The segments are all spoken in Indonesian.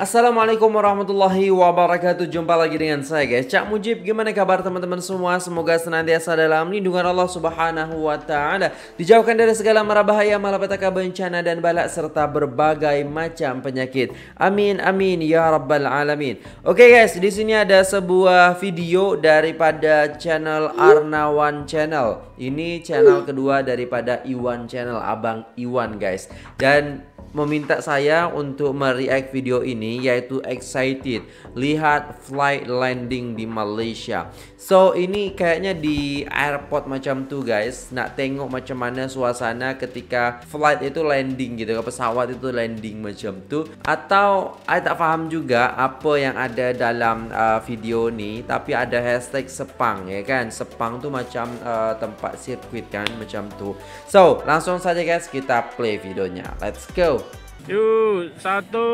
Assalamualaikum warahmatullahi wabarakatuh Jumpa lagi dengan saya guys Cak Mujib gimana kabar teman-teman semua Semoga senantiasa dalam lindungan Allah subhanahu wa ta'ala Dijauhkan dari segala mara bahaya Malapetaka bencana dan balak Serta berbagai macam penyakit Amin amin ya rabbal alamin Oke okay, guys di sini ada sebuah video Daripada channel Arnawan Channel Ini channel kedua daripada Iwan Channel Abang Iwan guys Dan meminta saya untuk mereact video ini yaitu excited lihat flight landing di Malaysia. So ini kayaknya di airport macam tuh guys. Nak tengok macam mana suasana ketika flight itu landing gitu, pesawat itu landing macam tuh. Atau saya tak faham juga apa yang ada dalam uh, video ini tapi ada hashtag Sepang ya kan. Sepang tuh macam uh, tempat sirkuit kan macam tuh. So langsung saja guys kita play videonya. Let's go. Yuk, satu.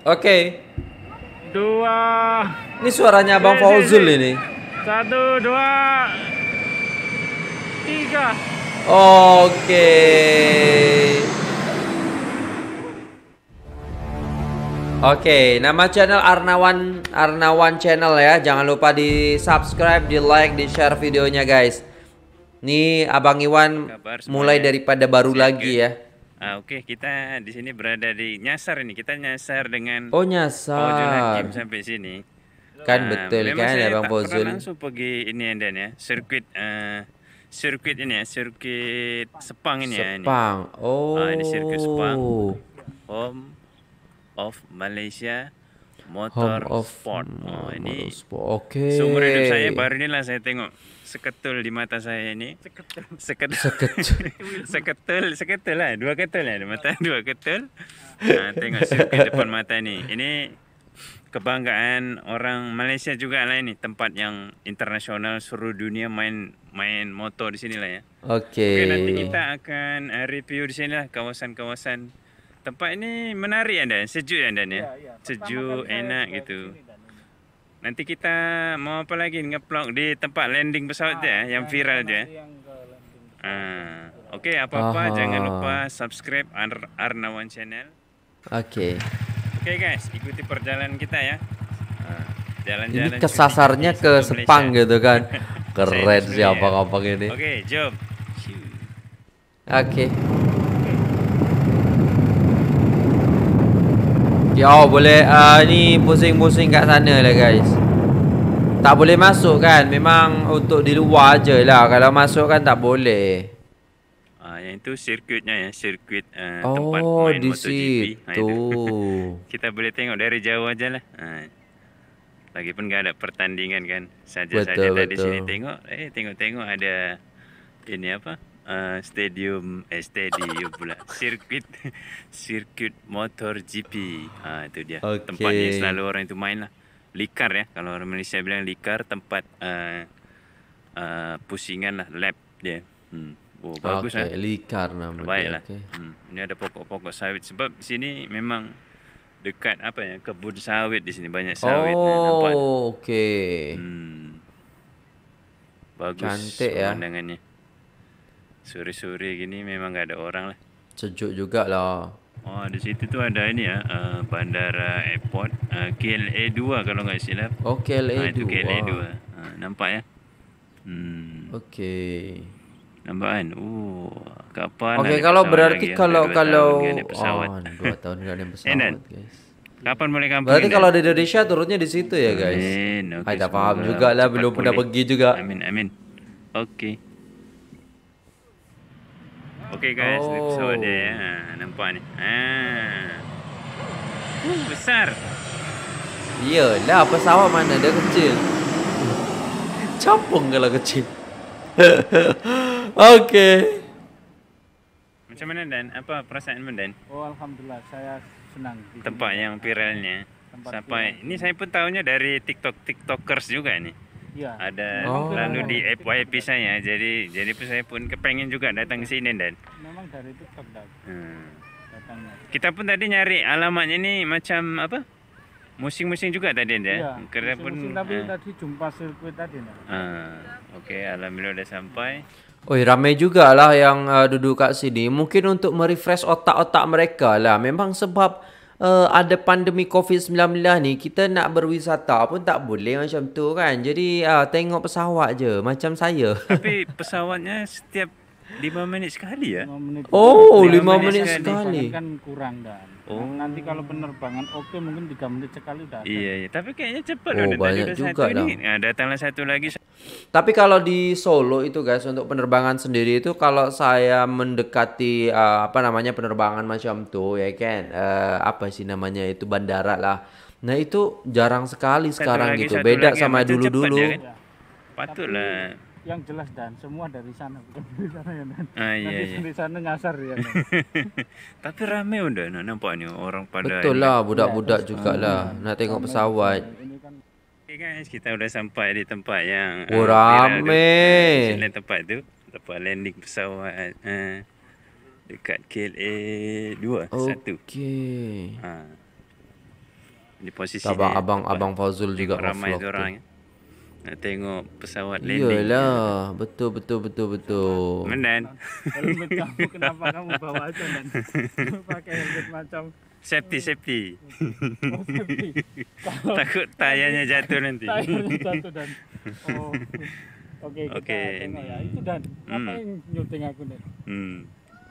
Oke. Okay. Dua. Ini suaranya Bang Fauzul ini. Satu, dua, tiga. Oke. Okay. Oke, okay, nama channel Arnawan Arnawan Channel ya. Jangan lupa di subscribe, di like, di share videonya guys. Nih Abang Iwan mulai daripada baru lagi ya. Ah, Oke, okay, kita di sini berada di nyasar ini. Kita nyasar dengan Oh, nyasar. Fauzul oh, sampai sini. Kan nah, betul kan ya Bang Fauzul. langsung pergi ini dan ya, sirkuit uh, ini ya, sirkuit Sepang ini ya, Sepang. ya. Sepang. Oh. Ah, ini sirkuit Sepang. Home oh. of Malaysia Motor of sport. Oh, ini. Sport. Okay. Seumur hidup saya baru ni lah saya tengok seketul di mata saya ini. Seketul. Seketul. seketul. Seketul lah. Dua ketul lah. Di mata dua ketul. Ha, tengok sirkuit depan mata ni. Ini kebanggaan orang Malaysia juga lah ini. Tempat yang internasional seluruh dunia main main motor di sini lah ya. Okay. okay nanti kita akan eh, review di sini lah kawasan-kawasan. Tempat ini menarik ya, dan sejuk ya, dan Ya, ya. ya. Sejuk, enak gitu. Sini, Nanti kita mau apa lagi ngeplok di tempat landing pesawat dia ah, ya, yang viral dia. ah, oke apa-apa jangan lupa subscribe Ar Arnawan channel. Oke. Okay. Oke guys, ikuti perjalanan kita ya. Ah, jalan-jalan. Ini kesasarnya ke Sepang gitu kan. Keren siapa apa abang ini. Oke, okay, jom. Oke. Okay. Ya oh, boleh uh, Ni pusing-pusing kat sana lah guys Tak boleh masuk kan Memang untuk di luar je lah Kalau masuk kan tak boleh ah, yang itu sirkuitnya ya sirkuit uh, oh, tempat main di MotoGP. Ha, tu. kita boleh tengok dari jauh aja lah. Ha. Lagipun tidak ada pertandingan kan, saja-saja tadi sini tengok, eh tengok-tengok ada ini apa? Eh, stadium eh stadium pula sirkuit sirkuit motor GP ah itu dia okay. tempat yang selalu orang itu main lah likar ya kalau orang Malaysia bilang likar tempat uh, uh, pusingan lah lap dia hmm. oh bagus okay. lah likar nama baik dia. lah okay. hmm. ini ada pokok-pokok sawit sebab sini memang dekat apa ya kebun sawit di sini banyak sawit oh oke, okey hmm. bagus cantik ya pandangannya Suri-suri, gini memang tak ada orang lah. Sejuk jugalah. Oh, di situ tu ada ini ya, uh, bandara airport, uh, ah, KLA 2 kalau enggak silap. Oh, KLA 2. Ah, ha, itu KLA 2. Ha, nampak ya? Hmm. Okey. Nampak kan? Uh, kapan Okey, kalau berarti lagi, kalau ya? kalau tahun oh, 2 tahun tidak ada pesawat, guys. Kapan boleh kampung? Berarti kalau di Indonesia turunnya di situ ya guys. Amin. Okay, Hai, tak faham juga lah belum pernah pergi juga. Amin, amin. Okey. Okay guys, oh. next eh. one dia. Ha, nampak ni. Ha. Uh, besar. Iyalah, pesawat mana dia kecil. Campung kalau kecil. okay. Macam mana Dan? Apa perasaan pun Dan? Oh Alhamdulillah, saya senang. Tempat yang viralnya. Tempat Sampai, ini saya pun tahunya dari TikTok TikTokers juga ni. Ya. Ada oh. lalu di FYP saya. Jadi jadi pun saya pun kepengen juga datang ke sini dan. Memang dari itu tetap hmm. datang. Hmm. Kita pun tadi nyari alamatnya ni macam apa? Musim-musim juga tadi dan. Ya. Kerana pun musim, tapi uh. tadi jumpa sirkuit tadi dan. Uh. Okey, alhamdulillah dah sampai. Oi, ramai jugalah yang uh, duduk kat sini. Mungkin untuk merefresh otak-otak mereka lah. Memang sebab uh, ada pandemi COVID-19 ni kita nak berwisata pun tak boleh macam tu kan. Jadi uh, tengok pesawat je macam saya. Tapi pesawatnya setiap 5 minit sekali ya? Oh, 5 minit sekali. Kan kurang dah. Oh. Nanti kalau penerbangan oke okay, mungkin 3 menit sekali dah. Iya, iya. Tapi kayaknya cepat oh, udah banyak juga satu lah. ini. Nah, datanglah satu lagi. Tapi kalau di Solo itu guys untuk penerbangan sendiri itu kalau saya mendekati uh, apa namanya penerbangan macam tuh ya kan uh, apa sih namanya itu bandara lah. Nah itu jarang sekali sekarang gitu. Beda sama dulu-dulu. Ya, lah, kan? Patutlah. Yang jelas dan semua dari sana bukan dari sana ya. Dan. Ah, iya, iya. dari sana ngasar ya. Kan? Tapi rame udah nah, nampaknya orang pada. Betul lah budak-budak ya, juga iya. lah. Nah tengok pesawat. Okay guys, kita sudah sampai di tempat yang Oh uh, ramai Di sini tempat tu Tempat landing pesawat uh, Dekat kl 2 okay. Okey. Okay uh, Di posisi Tak abang, abang, abang Fazul juga Ramai orang ya. Nak tengok pesawat landing Yalah Betul betul betul betul Menan Kalau betul kenapa kamu bawa tu Pakai helmet macam Safety, safety. Oh, Takut tayanya jatuh nanti. Tayanya jatuh dan. Oh. Oke, okay, kita tengok ya. Itu dan hmm. apa yang nyuting aku nih? Hmm.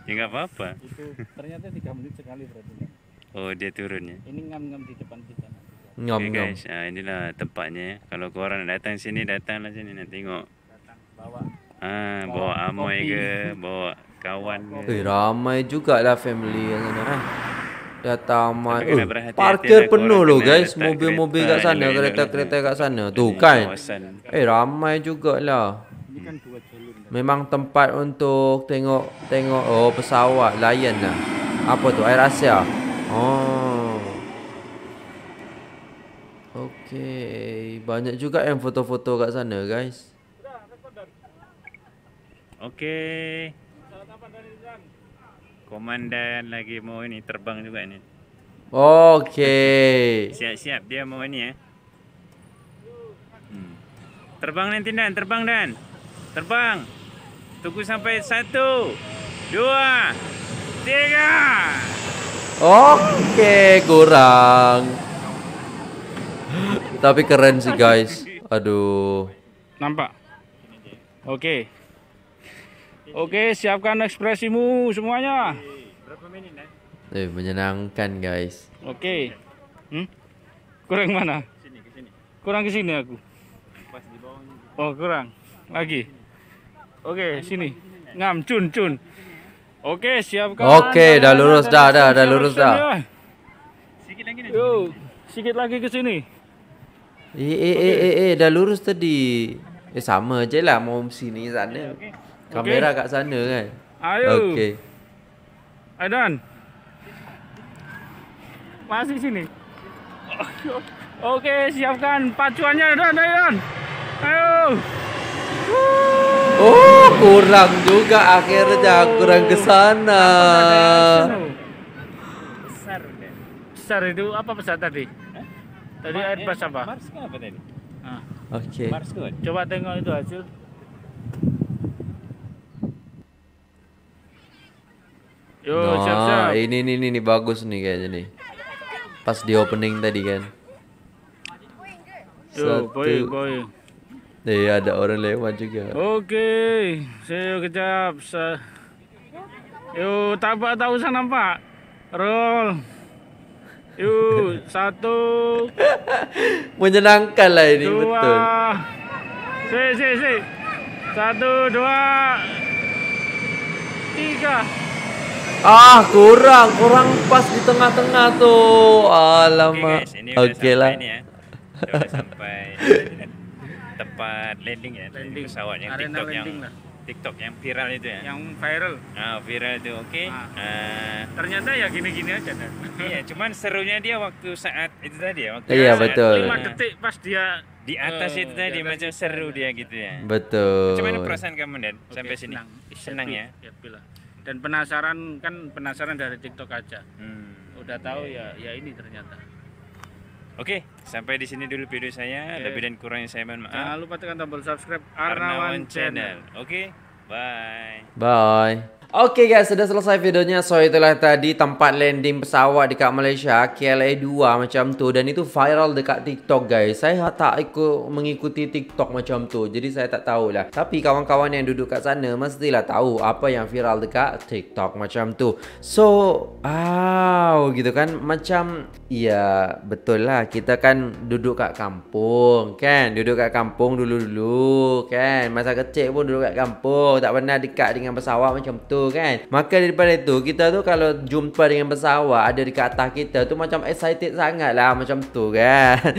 Ya nggak apa-apa. Itu ternyata tiga menit sekali berarti. Ya. Oh, dia turunnya. Ini ngam-ngam di depan kita. ngam Okay, guys, nah, inilah tempatnya. Kalau orang datang sini, datanglah sini nanti tengok. Datang bawa. Ah, bawa, bawa amoy kopi. ke, bawa kawan. Wih, ramai juga lah family yang sana. Ah. Dah tamat kan Parkir penuh lo guys Mobil-mobil kat sana Kereta-kereta kat sana Tu kan Eh ramai jugalah kan Memang tempat untuk Tengok Tengok Oh pesawat Lion lah Apa tu Air Asia Oh Okay Banyak juga yang foto-foto kat sana guys Okay Komandan lagi mau ini terbang juga ni. Okey. Siap-siap dia mau ini eh. Hmm. Terbang nanti Dan, terbang Dan. Terbang. Tunggu sampai satu, dua, tiga. Okey, kurang. Tapi keren sih guys. Aduh. Nampak? Oke. Oke, siapkan ekspresimu semuanya. Berapa eh? menyenangkan, guys. Oke. Hmm? Kurang mana? Sini, ke sini. Kurang ke sini aku. Pas di Oh, kurang. Lagi. Oke, sini. Ngam cun cun. Oke, siapkan. Oke, dah lurus dah, dah, dah lurus dah. Sikit lagi nih. sikit lagi ke sini. Eh, eh, eh, eh, eh, dah lurus tadi. Eh sama aje lah mau sini sana. Okay, okay. Kamera okay. kat sana kan. Ayo. Okey. Aidan. Masih sini. Okey, siapkan pacuannya Aidan, Aidan. Ayo. Oh, kurang juga akhirnya oh. kurang ke sana. Besar. Besar itu apa besar tadi? Eh? Tadi air eh, apa? Mars apa tadi? Ah. Oke. Okay. Coba tengok itu hasil. Yo, nah, siap siap. Ini ini ini, ini bagus nih kayaknya nih. Pas di opening tadi kan. Yo, boy, boy. Iya, ada orang lewat juga. Oke, saya kecap. Sa Yo, tabak tahu sana nampak. Roll. Yo, satu. Menyenangkan lah ini, dua. betul. Si, si, si. Satu, dua, tiga. Ah, kurang, kurang pas di tengah-tengah tuh. Alamak. Oke, okay, okay lah. Ya. Ini ya. sampai tempat landing ya, landing. pesawat yang Arena TikTok yang lah. TikTok yang viral itu ya. Yang viral. Ah, viral itu oke. Okay. Ah. Ah. Ternyata ya gini-gini aja nah. Iya, cuman serunya dia waktu saat itu tadi ya, waktu Iya, betul. 5 detik pas dia di atas oh, itu tadi atas macam seru dia gitu ya. Betul. cuman perasaan kamu, Dan? Okay, sampai sini. Senang, senang ya. ya dan penasaran kan penasaran dari TikTok aja hmm. udah tahu iya, ya iya. ya ini ternyata Oke, sampai di sini dulu video saya. Okay. Iya. Lebih dan kurangnya saya mohon maaf. Jangan lupa tekan tombol subscribe Arnawan, Arnawan Channel. Channel. Oke, bye. Bye. Okay guys, sudah selesai videonya. So itulah tadi tempat landing pesawat di kat Malaysia, KLA 2 macam tu dan itu viral dekat TikTok guys. Saya ha- tak ikut mengikuti TikTok macam tu. Jadi saya tak tahu lah. Tapi kawan-kawan yang duduk kat sana mestilah tahu apa yang viral dekat TikTok macam tu. So, wow gitu kan macam ya betul lah kita kan duduk kat kampung kan. Duduk kat kampung dulu-dulu kan. Masa kecil pun duduk kat kampung, tak pernah dekat dengan pesawat macam tu kan Maka daripada tu Kita tu kalau jumpa dengan pesawat Ada dekat atas kita tu Macam excited sangat lah Macam tu kan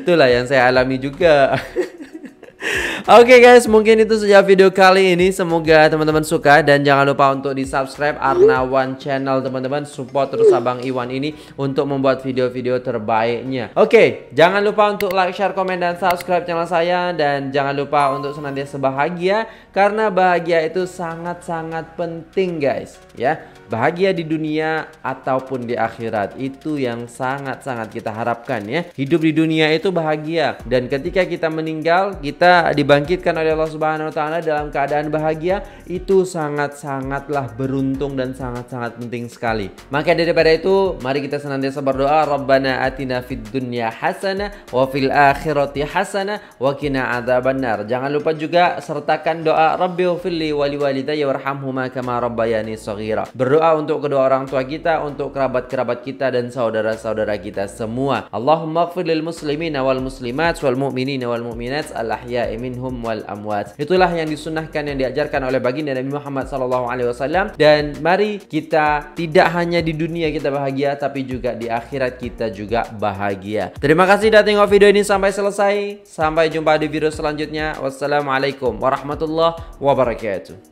Itulah yang saya alami juga Oke okay guys, mungkin itu saja video kali ini. Semoga teman-teman suka dan jangan lupa untuk di-subscribe Arnawan channel teman-teman. Support terus Abang Iwan ini untuk membuat video-video terbaiknya. Oke, okay, jangan lupa untuk like, share, komen dan subscribe channel saya dan jangan lupa untuk senantiasa bahagia karena bahagia itu sangat-sangat penting guys, ya bahagia di dunia ataupun di akhirat. Itu yang sangat-sangat kita harapkan ya. Hidup di dunia itu bahagia dan ketika kita meninggal kita dibangkitkan oleh Allah Subhanahu wa taala dalam keadaan bahagia itu sangat-sangatlah beruntung dan sangat-sangat penting sekali. Maka daripada itu mari kita senantiasa berdoa Rabbana atina fid dunya hasanah wa fil akhirati hasanah wa kina adabanar Jangan lupa juga sertakan doa Rabbi wali walidayya warhamhuma kama rabbayani shaghira. Berdoa berdoa untuk kedua orang tua kita, untuk kerabat-kerabat kita dan saudara-saudara kita semua. Allahumma ighfir lil muslimin wal muslimat wal mu'minin wal mu'minat al ahya'i minhum wal amwat. Itulah yang disunahkan yang diajarkan oleh baginda Nabi Muhammad sallallahu alaihi wasallam dan mari kita tidak hanya di dunia kita bahagia tapi juga di akhirat kita juga bahagia. Terima kasih sudah tengok video ini sampai selesai. Sampai jumpa di video selanjutnya. Wassalamualaikum warahmatullahi wabarakatuh.